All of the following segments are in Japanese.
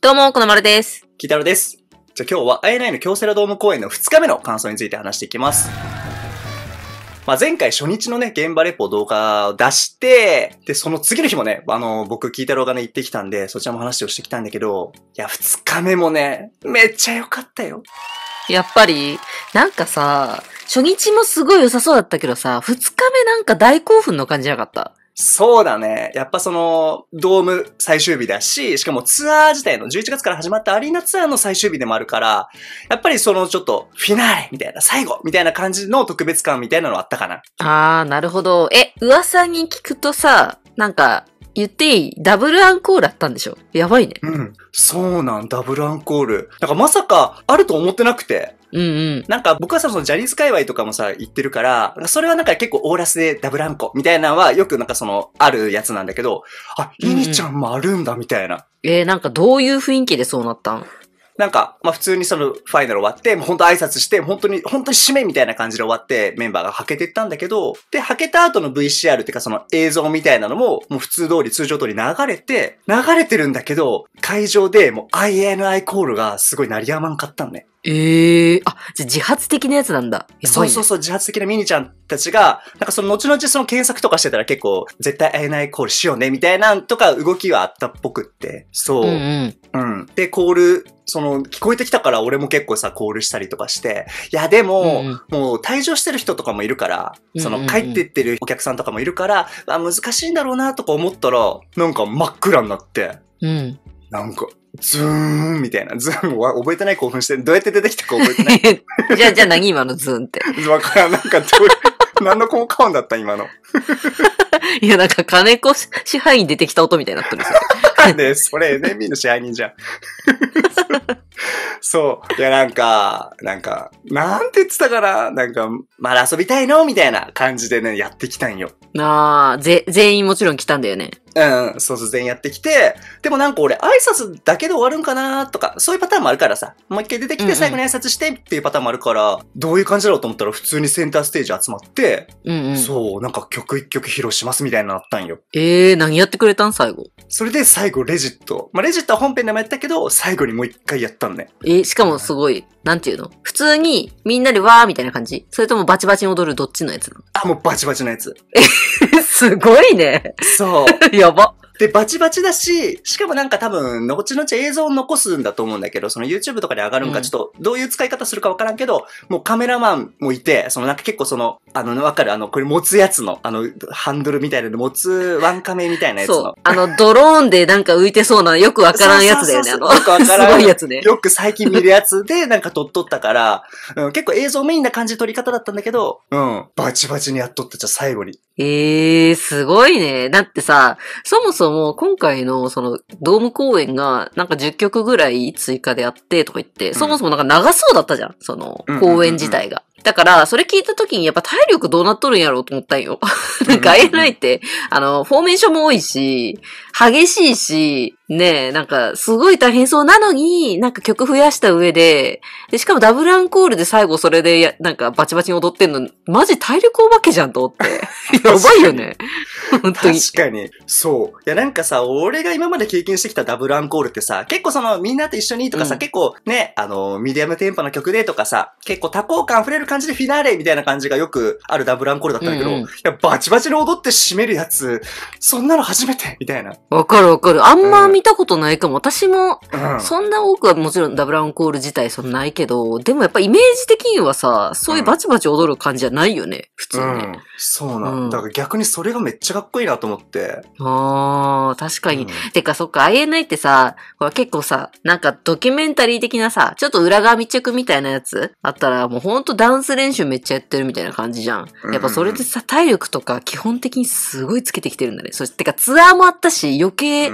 どうも、このまるです。きたるです。じゃあ今日は INI の京セラドーム公演の2日目の感想について話していきます。まあ、前回初日のね、現場レポ動画を出して、で、その次の日もね、あの、僕、聞いた動がね、行ってきたんで、そちらも話をしてきたんだけど、いや、2日目もね、めっちゃ良かったよ。やっぱり、なんかさ、初日もすごい良さそうだったけどさ、2日目なんか大興奮の感じなかった。そうだね。やっぱその、ドーム最終日だし、しかもツアー自体の11月から始まったアリーナツアーの最終日でもあるから、やっぱりそのちょっと、フィナーレみたいな、最後みたいな感じの特別感みたいなのあったかな。あー、なるほど。え、噂に聞くとさ、なんか、言っていいダブルアンコールあったんでしょやばいね。うん。そうなん、ダブルアンコール。なんかまさか、あると思ってなくて。うんうん。なんか僕はさ、そのジャニーズ界隈とかもさ、言ってるから、それはなんか結構オーラスでダブランコみたいなのはよくなんかその、あるやつなんだけど、あ、イニちゃんもあるんだみたいな。うんうん、えー、なんかどういう雰囲気でそうなったんなんか、まあ普通にそのファイナル終わって、もう本当挨拶して、本当に、本当に締めみたいな感じで終わってメンバーがはけてったんだけど、で、はけた後の VCR っていうかその映像みたいなのも、もう普通通り、通常通り流れて、流れてるんだけど、会場でもう INI コールがすごい鳴りやまんかったのね。ええー、あ、じゃ自発的なやつなんだ、ね、そうそうそう、自発的なミニちゃんたちが、なんかその後々その検索とかしてたら結構、絶対会えないコールしようね、みたいなんとか動きはあったっぽくって。そう。うん、うん、うん。で、コールその、聞こえてきたから俺も結構さ、コールしたりとかして、いや、でも、うんうん、もう退場してる人とかもいるから、その、帰ってってるお客さんとかもいるから、あ、難しいんだろうなとか思ったら、なんか真っ暗になって、うん。なんか、ズーンみたいな。ズーンは覚えてない興奮してどうやって出てきたか覚えてない。じゃあ、じゃあ何今のズーンって。わからん。なんかどう、何の効果音だった今の。いや、なんか金子支配に出てきた音みたいになってるんですよ。なんで、それ NMB の支配人じゃん。そう。いや、なんか、なんか、なんて言ってたから、なんか、まだ遊びたいのみたいな感じでね、やってきたんよ。ああ、ぜ、全員もちろん来たんだよね。うん、そうそう、全員やってきて、でもなんか俺、挨拶だけで終わるんかなとか、そういうパターンもあるからさ、もう一回出てきて最後に挨拶してっていうパターンもあるから、うんうん、どういう感じだろうと思ったら普通にセンターステージ集まって、うんうん、そう、なんか曲一曲披露しますみたいになったんよ。ええー、何やってくれたん最後。それで最後レジット。まあ、レジットは本編でもやったけど、最後にもう一回やったんね。えー、しかもすごい、なんていうの普通にみんなでわーみたいな感じそれともバチバチに踊るどっちのやつなのあ、もうバチバチのやつ。すごいね。そう。やば。で、バチバチだし、しかもなんか多分、後々映像を残すんだと思うんだけど、その YouTube とかで上がるんか、ちょっと、どういう使い方するかわからんけど、うん、もうカメラマンもいて、そのなんか結構その、あの、わかるあの、これ持つやつの、あの、ハンドルみたいなの持つワンカメみたいなやつの。そう。あの、ドローンでなんか浮いてそうな、よくわからんやつだよね、あの。よくわからん。すごいやつね。よく最近見るやつで、なんか撮っとったから、うん、結構映像メインな感じで撮り方だったんだけど、うん、バチバチにやっとったじゃ最後に。ええー、すごいね。だってさ、そもそも今回のそのドーム公演がなんか10曲ぐらい追加であってとか言って、うん、そもそもなんか長そうだったじゃん、その公演自体が。だから、それ聞いた時にやっぱ体力どうなっとるんやろうと思ったんよ。なんか a n i って、あの、フォーメーションも多いし、激しいし、ねえ、なんか、すごい大変そうなのに、なんか曲増やした上で、で、しかもダブルアンコールで最後それでや、なんかバチバチに踊ってんの、マジ体力お化けじゃんと思って。やばいよね。本当に。確かに。そう。いや、なんかさ、俺が今まで経験してきたダブルアンコールってさ、結構その、みんなと一緒にとかさ、うん、結構ね、あの、ミディアムテンポの曲でとかさ、結構多幸感溢れる感じでフィナーレみたいな感じがよくあるダブルアンコールだったんだけど、うんうん、いや、バチバチに踊って締めるやつ、そんなの初めてみたいな。わかるわかる。あんま見見たことないかも。私も、そんな多くはもちろんダブルアンコール自体そんなないけど、でもやっぱイメージ的にはさ、そういうバチバチ踊る感じじゃないよね、普通ね。うん、そうなん、だから逆にそれがめっちゃかっこいいなと思って。ああ、確かに。うん、てかそっか、INI ってさ、ほら結構さ、なんかドキュメンタリー的なさ、ちょっと裏側密着みたいなやつあったら、もうほんとダンス練習めっちゃやってるみたいな感じじゃん。やっぱそれでさ、体力とか基本的にすごいつけてきてるんだね。そしてかツアーもあったし、余計、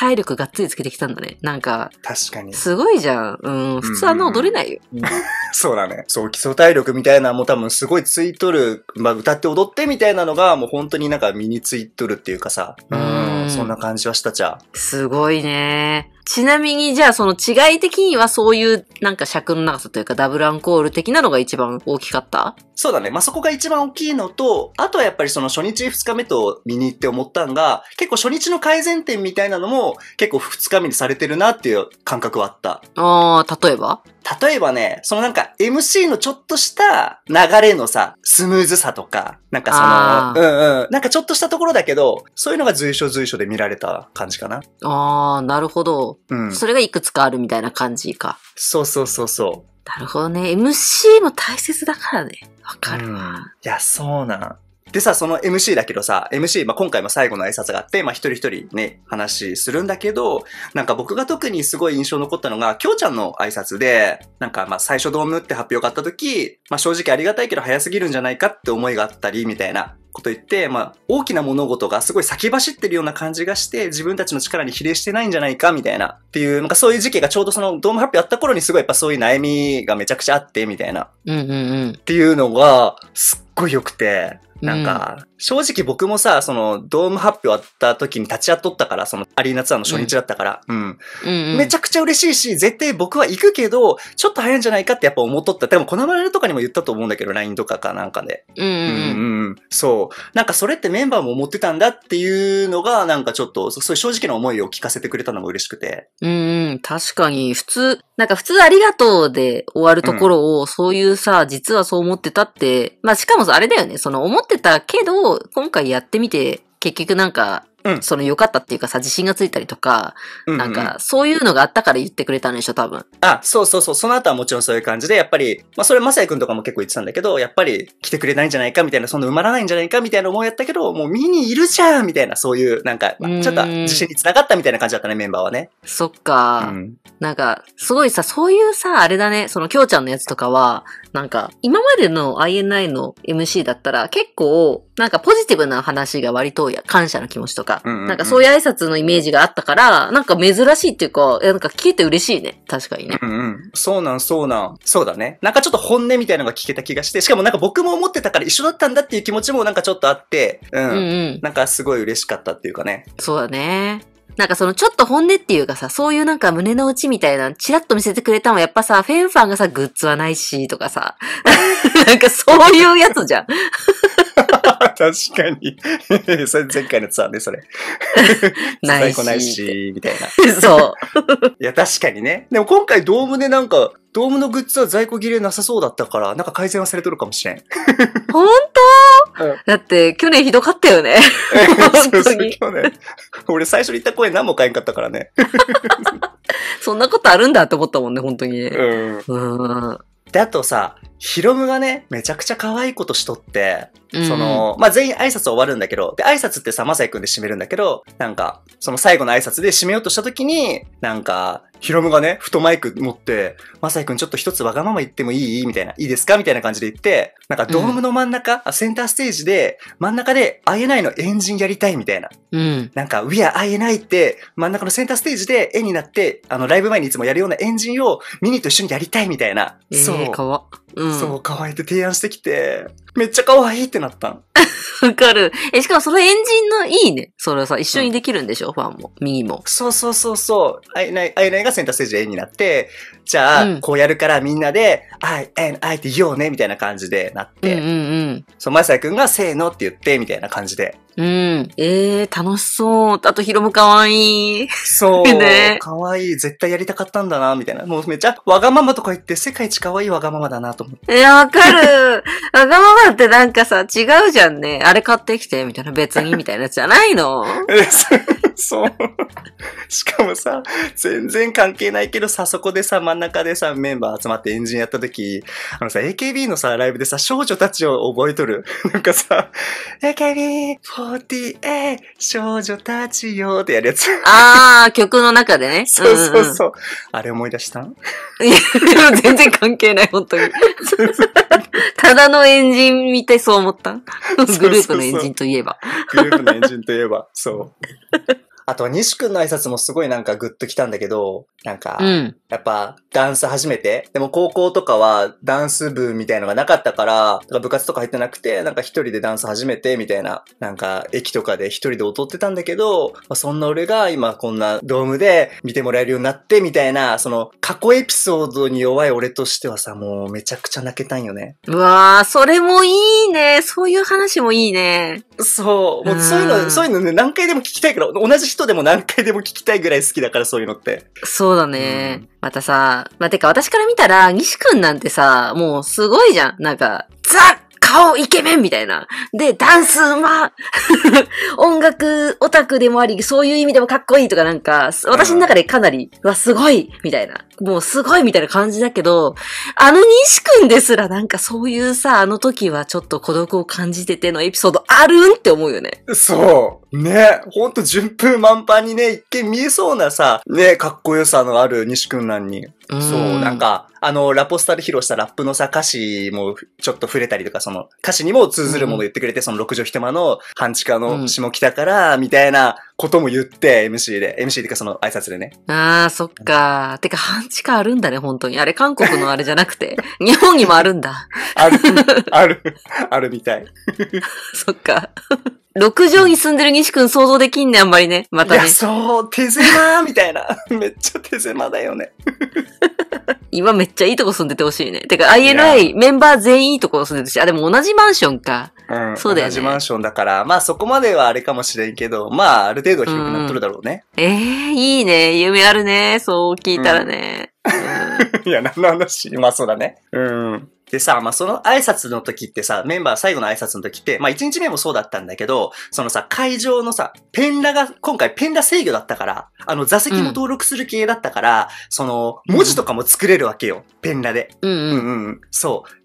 体力がっつりつけてきたんだね。なんか、確かに。すごいじゃん。うん、普通あんな踊れないよ。うん、そうだね。そう、基礎体力みたいなもう多分すごいついとる、まあ歌って踊ってみたいなのがもう本当になんか身についとるっていうかさ、うん、そんな感じはしたじゃん。すごいね。ちなみに、じゃあその違い的にはそういうなんか尺の長さというかダブルアンコール的なのが一番大きかったそうだね。まあ、そこが一番大きいのと、あとはやっぱりその初日2日目と見に行って思ったんが、結構初日の改善点みたいなのも結構2日目にされてるなっていう感覚はあった。ああ、例えば例えばね、そのなんか MC のちょっとした流れのさ、スムーズさとか、なんかその、うんうん、なんかちょっとしたところだけど、そういうのが随所随所で見られた感じかな。ああ、なるほど。うん。それがいくつかあるみたいな感じか。そうそうそうそう。なるほどね。MC も大切だからね。わかるわ、うん、いや、そうなん。でさ、その MC だけどさ、MC、まあ、今回も最後の挨拶があって、まあ、一人一人ね、話するんだけど、なんか僕が特にすごい印象残ったのが、きょうちゃんの挨拶で、なんかまあ、最初ドームって発表があった時、まあ、正直ありがたいけど早すぎるんじゃないかって思いがあったり、みたいなこと言って、まあ、大きな物事がすごい先走ってるような感じがして、自分たちの力に比例してないんじゃないか、みたいな。っていう、なんかそういう時期がちょうどその、ドーム発表やった頃にすごいやっぱそういう悩みがめちゃくちゃあって、みたいな。うんうんうん。っていうのが、すっごい良くて、なんか、正直僕もさ、その、ドーム発表あった時に立ち会っとったから、その、アリーナツアーの初日だったから、うん。めちゃくちゃ嬉しいし、絶対僕は行くけど、ちょっと早いんじゃないかってやっぱ思っとった。でも、この前とかにも言ったと思うんだけど、LINE とかかなんかで。うんうん、うん、うん。そう。なんかそれってメンバーも思ってたんだっていうのが、なんかちょっと、そういう正直な思いを聞かせてくれたのが嬉しくて。うん、確かに、普通、なんか普通ありがとうで終わるところを、そういうさ、実はそう思ってたって、まあしかもあれだよね、その思ってたけど、今回やってみて、結局なんかうん、その良かったっていうかさ、自信がついたりとか、うんうん、なんか、そういうのがあったから言ってくれたんでしょ、多分。あ、そうそうそう。その後はもちろんそういう感じで、やっぱり、まあそれ、まさやくんとかも結構言ってたんだけど、やっぱり来てくれないんじゃないかみたいな、そんな埋まらないんじゃないかみたいな思いやったけど、もう見にいるじゃんみたいな、そういう、なんか、まあ、ちょっと自信につながったみたいな感じだったね、メンバーはね。そっか。うん、なんか、すごいさ、そういうさ、あれだね、そのきょうちゃんのやつとかは、なんか、今までの INI の MC だったら、結構、なんかポジティブな話が割と感謝の気持ちとか、うんなんかそういう挨拶のイメージがあったから、なんか珍しいっていうか、なんか聞いて嬉しいね。確かにね。うんうん。そうなん、そうなん。そうだね。なんかちょっと本音みたいなのが聞けた気がして、しかもなんか僕も思ってたから一緒だったんだっていう気持ちもなんかちょっとあって、うん。うん、うん、なんかすごい嬉しかったっていうかね。そうだね。なんかそのちょっと本音っていうかさ、そういうなんか胸の内みたいな、チラッと見せてくれたのやっぱさ、フェンファンがさ、グッズはないし、とかさ、なんかそういうやつじゃん。確かに。それ前回のツアーで、それ。ないし。ないし、みたいな。そう。いや、確かにね。でも今回ドームでなんか、ドームのグッズは在庫切れなさそうだったから、なんか改善はされとるかもしれん。本当、だって、去年ひどかったよね。本当に。去年。俺最初に行った公何も買えんかったからね。そんなことあるんだって思ったもんね、本当にうん。うんで、あとさ、ヒロムがね、めちゃくちゃ可愛いことしとって、うん、その、まあ、全員挨拶終わるんだけど、で、挨拶ってさ、まさやくんで締めるんだけど、なんか、その最後の挨拶で締めようとした時に、なんか、ヒロムがね、ふとマイク持って、まさいくんちょっと一つわがまま言ってもいいみたいな、いいですかみたいな感じで言って、なんかドームの真ん中、うん、センターステージで、真ん中で INI のエンジンやりたいみたいな。うん。なんか、We are INI って、真ん中のセンターステージで絵になって、あの、ライブ前にいつもやるようなエンジンをミニと一緒にやりたいみたいな。えー、そう。かわ、うん、そう、かわいって提案してきて、めっちゃかわいいってなったの。わかる。え、しかもそのエンジンのいいね。それさ、一緒にできるんでしょ、うん、ファンも。右も。そうそうそうそう。アイナイ、アイナイがセンターステージ A になって、じゃあ、こうやるからみんなで、I, N, I って言おうね、みたいな感じでなって。うんうんうん。そう、まさやくんがせーのって言って、みたいな感じで。うん。ええー、楽しそう。あと、ヒロムかわいい。そう。ね。かわいい。絶対やりたかったんだな、みたいな。もうめっちゃ、わがままとか言って、世界一かわいいわがままだな、と思って。いや、わかる。わがままってなんかさ、違うじゃんね。あれ買ってきて、みたいな。別に、みたいなやつじゃないの。そう。しかもさ、全然関係ないけどさ、そこでさ、真ん中でさ、メンバー集まってエンジンやった時、あのさ、AKB のさ、ライブでさ、少女たちを覚えとる。なんかさ、AKB48 少女たちよってやるやつ。あー、曲の中でね。そうそうそう。うんうん、あれ思い出したいや、全然関係ない、本当に。ただのエンジン見てそう思った グループのエンジンといえば。グループのエンジンといえば、そう。あと、は西くんの挨拶もすごいなんかグッときたんだけど、なんか、うん、やっぱダンス初めて、でも高校とかはダンス部みたいのがなかったから、から部活とか入ってなくて、なんか一人でダンス始めてみたいな、なんか駅とかで一人で踊ってたんだけど、まあ、そんな俺が今こんなドームで見てもらえるようになってみたいな、その過去エピソードに弱い俺としてはさ、もうめちゃくちゃ泣けたんよね。うわー、それもいいね。そういう話もいいね。そう。もうそういうの、そういうのね、何回でも聞きたいから、同じ人でも何回でも聞きたいぐらい好きだから、そういうのって。そうだね。うん、またさ、まあ、てか私から見たら、西くんなんてさ、もうすごいじゃん。なんか、ザッ顔イケメンみたいな。で、ダンスうま 音楽オタクでもあり、そういう意味でもかっこいいとかなんか、私の中でかなり、うわ、すごいみたいな。もうすごいみたいな感じだけど、あの西くんですらなんかそういうさ、あの時はちょっと孤独を感じててのエピソードあるんって思うよね。そう。ね。ほんと順風満帆にね、一見見えそうなさ、ね、かっこよさのある西くんなんに。そう、なんか、あの、ラポスタで披露したラップのさ、歌詞もちょっと触れたりとか、その歌詞にも通ずるもの言ってくれて、うん、その六畳一間の半地下の下北から、みたいなことも言って、MC で、MC っていうかその挨拶でね。ああ、そっか。てか半地下あるんだね、本当に。あれ、韓国のあれじゃなくて、日本にもあるんだ。ある、ある、あるみたい。そっか。六畳に住んでる西くん想像できんね、あんまりね。またね。いや、そう、手狭みたいな。めっちゃ手狭だよね。今めっっちゃいいとこ住んでてほしいね。てか INI メンバー全員いいとこ住んでてほしい。あ、でも同じマンションか。うん、そうだよね。同じマンションだから、まあそこまではあれかもしれんけど、まあある程度は広くなっとるだろうね。うん、ええー、いいね。夢あるね。そう聞いたらね。うん、いや、何の話まあそうだね。うん。でさ、まあ、その挨拶の時ってさ、メンバー最後の挨拶の時って、まあ、1日目もそうだったんだけど、そのさ、会場のさ、ペンラが、今回ペンラ制御だったから、あの、座席も登録する系だったから、うん、その、文字とかも作れるわけよ。ペンラで。うんうん。うんうん。そう。、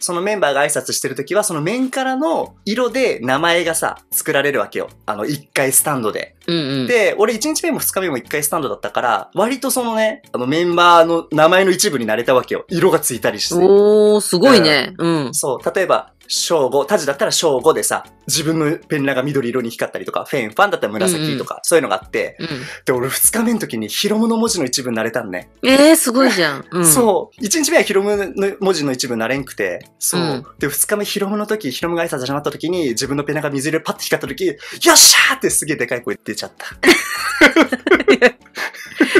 そのメンバーが挨拶してる時は、その面からの色で名前がさ、作られるわけよ。あの、1回スタンドで。うんうん、で、俺1日目も2日目も1回スタンドだったから、割とそのね、あのメンバーの名前の一部になれたわけよ。色がついたりして。おー、すごいね。うん。そう。例えば、正午、タジだったら正午でさ、自分のペンラが緑色に光ったりとか、フェン、ファンだったら紫とか、うんうん、そういうのがあって、うん、で、俺二日目の時にヒロムの文字の一部慣れたんね。ええー、すごいじゃん。うん、そう。一日目はヒロムの文字の一部慣れんくて、そう。うん、で、二日目ヒロムの時、ヒロムが挨拶始まった時に、自分のペンラが水色パッと光った時、よっしゃーってすげえでかい声出ちゃった。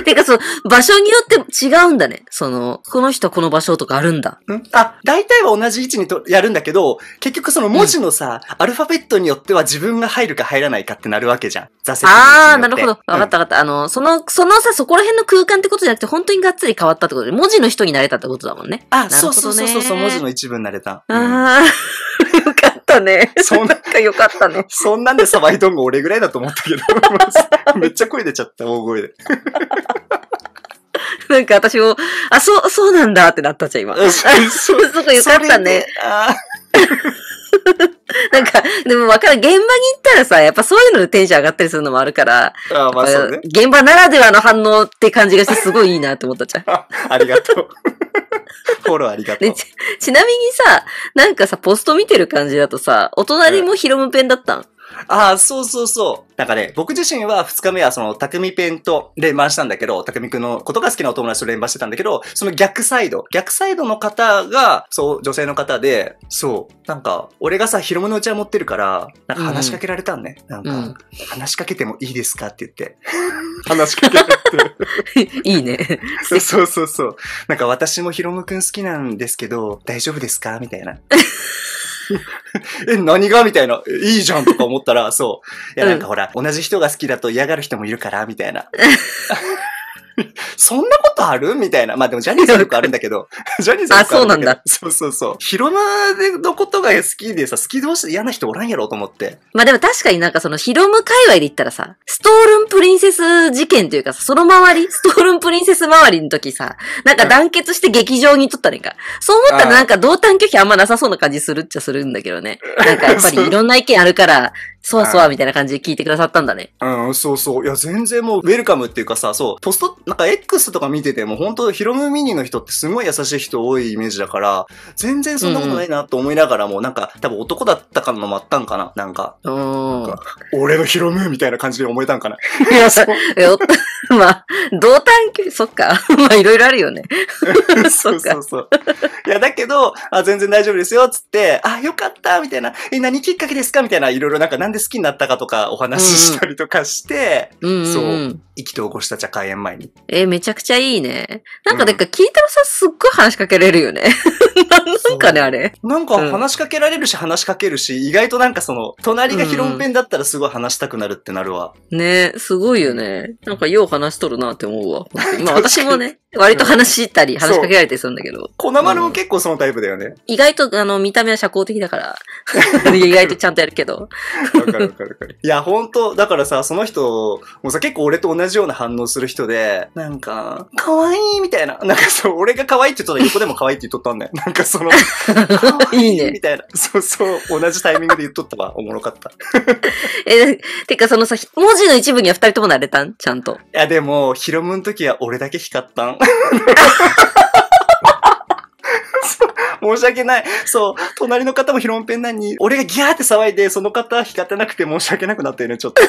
てか、その、場所によって違うんだね。その、この人この場所とかあるんだ。んあ、大体は同じ位置にとやるんだけど、結局その文字のさ、うん、アルファベットによっては自分が入るか入らないかってなるわけじゃん。座席ああ、なるほど。わかったわかった。あの、その、そのさ、そこら辺の空間ってことじゃなくて、本当にがっつり変わったってことで、文字の人になれたってことだもんね。あ、ね、そうそうそうそう、文字の一部になれた。うん、ああ、よかったね。そんな、んかよかったね。そんなんでサバイドンゴ俺ぐらいだと思ったけど、めっちゃ声出ちゃった、大声で。なんか私も、あ、そう、そうなんだってなったじゃん、今。そう、そうか よかったね。あ なんか、でもわかる。現場に行ったらさ、やっぱそういうのでテンション上がったりするのもあるから、あまあそうね、現場ならではの反応って感じがしてすごいいいなって思ったじゃん。ありがとう。フォローありがとうち。ちなみにさ、なんかさ、ポスト見てる感じだとさ、お隣もヒロムペンだったん、うんああ、そうそうそう。なんかね、僕自身は2日目はその、匠ペンと連番したんだけど、匠くんのことが好きなお友達と連番してたんだけど、その逆サイド、逆サイドの方が、そう、女性の方で、そう、なんか、俺がさ、ろむのうちは持ってるから、なんか話しかけられたんね。うん、なんか、うん、話しかけてもいいですかって言って。話しかけて。いいね。そうそうそうそう。なんか私もろむくん好きなんですけど、大丈夫ですかみたいな。え、何がみたいな。いいじゃんとか思ったら、そう。いや、なんかほら、同じ人が好きだと嫌がる人もいるから、みたいな。そんなことあるみたいな。まあでもジャニーズよくあるんだけど。ジャニーズよくあるんだけど。あ、そうなんだ。そうそうそう。広間でのことが好きでさ、好き同士で嫌な人おらんやろと思って。まあでも確かになんかその広間界隈で言ったらさ、ストールンプリンセス事件というかその周り、ストールンプリンセス周りの時さ、なんか団結して劇場に撮ったらいいか。そう思ったらなんか同担拒否あんまなさそうな感じするっちゃするんだけどね。なんかやっぱり いろんな意見あるから、そわそわみたいな感じで聞いてくださったんだね。うん、そうそう。いや、全然もう、ウェルカムっていうかさ、そう、ポスト、なんか X とか見てても、本当ヒロムミニの人ってすごい優しい人多いイメージだから、全然そんなことないなと思いながらも、うん、なんか、多分男だったかのもあったんかな、なんか。うん。ん俺のヒロムみたいな感じで思えたんかな。いや、そう。まあ、同担級、そっか。まあ、いろいろあるよね。そっか。そうそういや、だけど、あ、全然大丈夫ですよ、つって、あ、よかった、みたいな。え、何きっかけですかみたいな、いろいろなんか、んで好きになったかとかお話ししたりとかして、うんうん、そう、意気投合した茶会園前に。えー、めちゃくちゃいいね。なんか、なんか聞いたらさ、すっごい話しかけれるよね。なんかね、あれ。なんか話しかけられるし、話しかけるし、意外となんかその、隣がヒロンペンだったらすごい話したくなるってなるわ。うん、ねすごいよね。なんかよう話しとるなって思うわ。まあ 私もね、割と話したり、話しかけられてするんだけど。粉丸も結構そのタイプだよね。意外と、あの、見た目は社交的だから、意外とちゃんとやるけど。わかるわかるわかる。いや、本当だからさ、その人、もうさ、結構俺と同じような反応する人で、なんか、可愛いみたいな。なんかそう、俺が可愛いって言ったら横でも可愛いって言っとったんだよ。なんかその、可愛いね。みたいな。そうそう、同じタイミングで言っとったわ。おもろかった。え、てかそのさ、文字の一部には二人ともなれたんちゃんと。いや、でも、ヒロムの時は俺だけ光ったん。申し訳ない。そう。隣の方もヒロンペンなに、俺がギャーって騒いで、その方光ってなくて申し訳なくなったよね、ちょっと。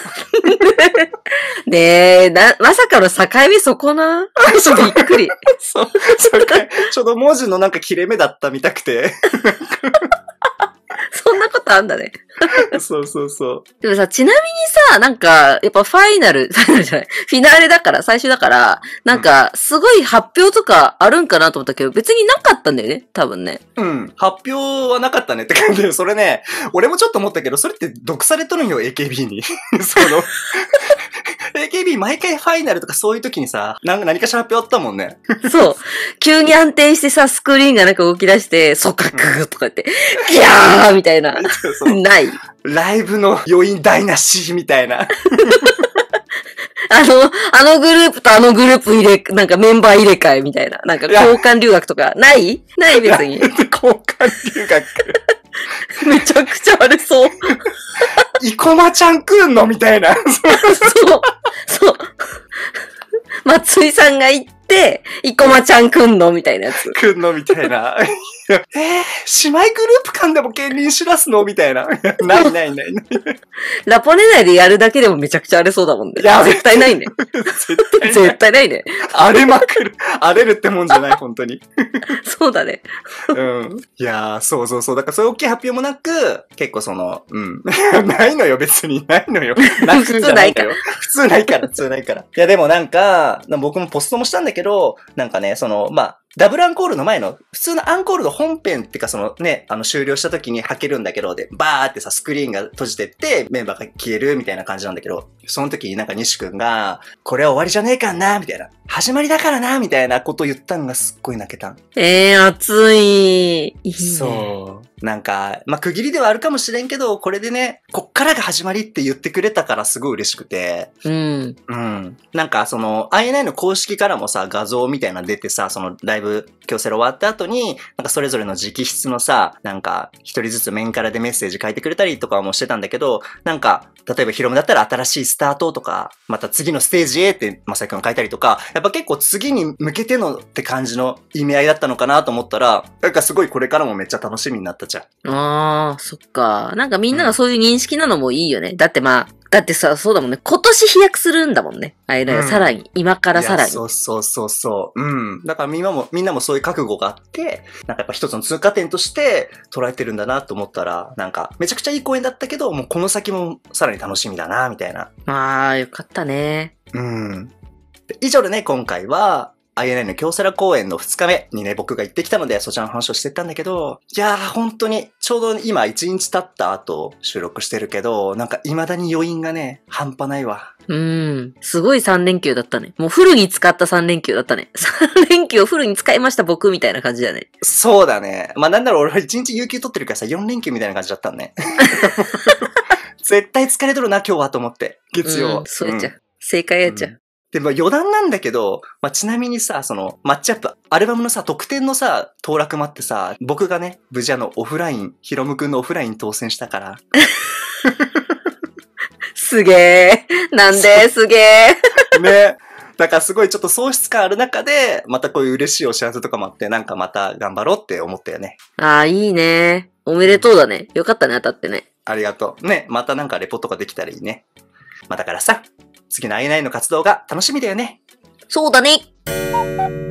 ねえ、な、まさかの境目そこな。ちょっとびっくり。そう。境ちょうど文字のなんか切れ目だったみたくて。そんなことあんだね。そうそうそう。でもさ、ちなみにさ、なんか、やっぱファイナル、ファイナルじゃない、フィナーレだから、最終だから、なんか、すごい発表とかあるんかなと思ったけど、別になかったんだよね、多分ね。うん、発表はなかったねって感じで、それね、俺もちょっと思ったけど、それって毒されとるんよ、AKB に。その、AKB 毎回ファイナルとかそういう時にさ、なんか何かしら発表あったもんね。そう。急に安定してさ、スクリーンがなんか動き出して、そかくとかって、ギャーみたいな。ない。ライブの余韻台無しみたいな。あの、あのグループとあのグループ入れ、なんかメンバー入れ替えみたいな。なんか交換留学とか、ないない別に。交換留学。めちゃくちゃあれそう。生駒ちゃん来んのみたいな。そう。松井さんが行っ、生駒ちゃんくんのみたいなやつ。くんのみたいな。えー、姉妹グループ間でも兼任しらすのみたいな。ないないないラポネ内でやるだけでもめちゃくちゃ荒れそうだもんね。いや、絶対ないね。絶対ない。ね。荒れまくる。荒れるってもんじゃない、本当に。そうだね。うん。いやー、そうそうそう。だからそういう大きい発表もなく、結構その、うん。ないのよ、別に。ないのよ。普通ないから。普通ないから、普通ないから。いや、でもなんか、僕もポストもしたんだけど、けど、なんかね、その、まあ、ダブルアンコールの前の、普通のアンコールの本編ってかそのね、あの終了した時に履けるんだけど、で、バーってさ、スクリーンが閉じてって、メンバーが消えるみたいな感じなんだけど、その時になんか西くんが、これは終わりじゃねえかんな、みたいな。始まりだからな、みたいなこと言ったのがすっごい泣けたええー、熱い。いいね、そう。なんか、まあ、区切りではあるかもしれんけど、これでね、こっからが始まりって言ってくれたからすごい嬉しくて。うん。うん。なんか、その、INI の公式からもさ、画像みたいなの出てさ、そのライブ、強制セロ終わった後に、なんかそれぞれの直筆のさ、なんか、一人ずつ面からでメッセージ書いてくれたりとかもしてたんだけど、なんか、例えばヒロムだったら新しいスタートとか、また次のステージへってまさきくん書いたりとか、やっぱ結構次に向けてのって感じの意味合いだったのかなと思ったら、なんかすごいこれからもめっちゃ楽しみになったじゃん。あー、そっか。なんかみんながそういう認識なのもいいよね。うん、だってまあ、だってさ、そうだもんね。今年飛躍するんだもんね。あれだよ、さらに。今からさらに。そうそうそうそう。うん。だからみんなも、みんなもそういう覚悟があって、なんかやっぱ一つの通過点として捉えてるんだなと思ったら、なんかめちゃくちゃいい公演だったけど、もうこの先もさらに楽しみだな、みたいな。まあ、よかったね。うん。以上でね、今回は、INI の京セラ公演の2日目にね、僕が行ってきたので、そちらの話をしてったんだけど、いやー、本当に、ちょうど今1日経った後収録してるけど、なんか未だに余韻がね、半端ないわ。うん。すごい3連休だったね。もうフルに使った3連休だったね。3 連休をフルに使いました僕みたいな感じだね。そうだね。まあなんだろう、俺は1日有休取ってるからさ、4連休みたいな感じだったんね。絶対疲れとるな、今日はと思って。月曜。うん、そうじゃ、うん、正解やっちゃう。うんで、まあ余談なんだけど、まあちなみにさ、その、マッチアップ、アルバムのさ、特典のさ、登落もあってさ、僕がね、無事あの、オフライン、ヒロムくんのオフライン当選したから。すげえ。なんで、すげえ。ね。だからすごいちょっと喪失感ある中で、またこういう嬉しいお知らせとかもあって、なんかまた頑張ろうって思ったよね。ああ、いいね。おめでとうだね。よかったね、当たってね。ありがとう。ね、またなんかレポとかできたらいいね。まあだからさ、次の INI の活動が楽しみだよね。そうだね。